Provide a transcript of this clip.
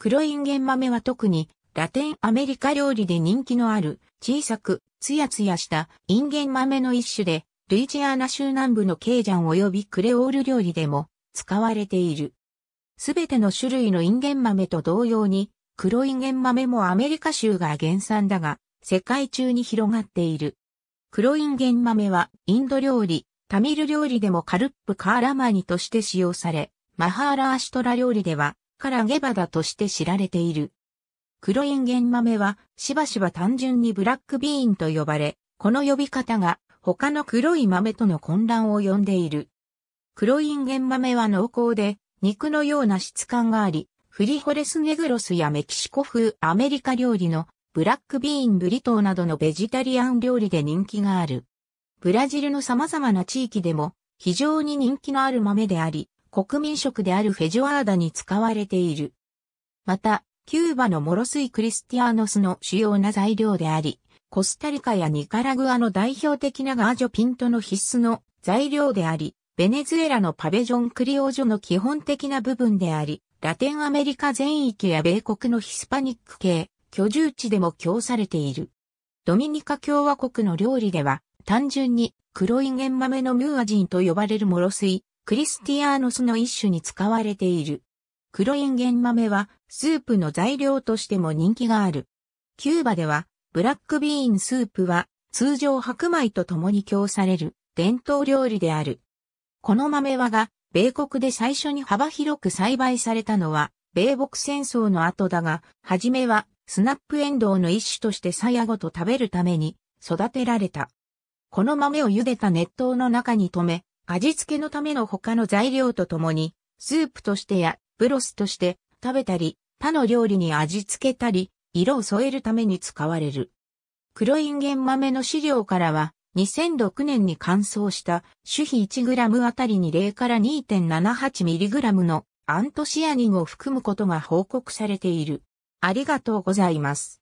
黒インゲン豆は特にラテンアメリカ料理で人気のある小さくツヤツヤしたインゲン豆の一種でルイジアナ州南部のケイジャン及びクレオール料理でも使われている。すべての種類のインゲン豆と同様に黒インゲン豆もアメリカ州が原産だが世界中に広がっている。黒インゲン豆はインド料理、タミル料理でもカルップカーラマニとして使用され、マハーラーシトラ料理ではからゲバダとして知られている。黒インゲン豆はしばしば単純にブラックビーンと呼ばれ、この呼び方が他の黒い豆との混乱を呼んでいる。黒インゲン豆は濃厚で肉のような質感があり、フリホレスネグロスやメキシコ風アメリカ料理のブラックビーンブリトーなどのベジタリアン料理で人気がある。ブラジルの様々な地域でも非常に人気のある豆であり、国民食であるフェジュアーダに使われている。また、キューバのモロスイ・クリスティアーノスの主要な材料であり、コスタリカやニカラグアの代表的なガージョピントの必須の材料であり、ベネズエラのパベジョンクリオジョの基本的な部分であり、ラテンアメリカ全域や米国のヒスパニック系、居住地でも供されている。ドミニカ共和国の料理では、単純に黒い玄豆のムーアジンと呼ばれるモロスイ、クリスティアーノスの一種に使われている。黒インゲン豆はスープの材料としても人気がある。キューバではブラックビーンスープは通常白米と共に供される伝統料理である。この豆はが米国で最初に幅広く栽培されたのは米北戦争の後だが、はじめはスナップエンドウの一種としてヤごと食べるために育てられた。この豆を茹でた熱湯の中に留め、味付けのための他の材料とともに、スープとしてやブロスとして食べたり、他の料理に味付けたり、色を添えるために使われる。黒インゲン豆の飼料からは、2006年に乾燥した種比 1g あたりに0から 2.78mg のアントシアニンを含むことが報告されている。ありがとうございます。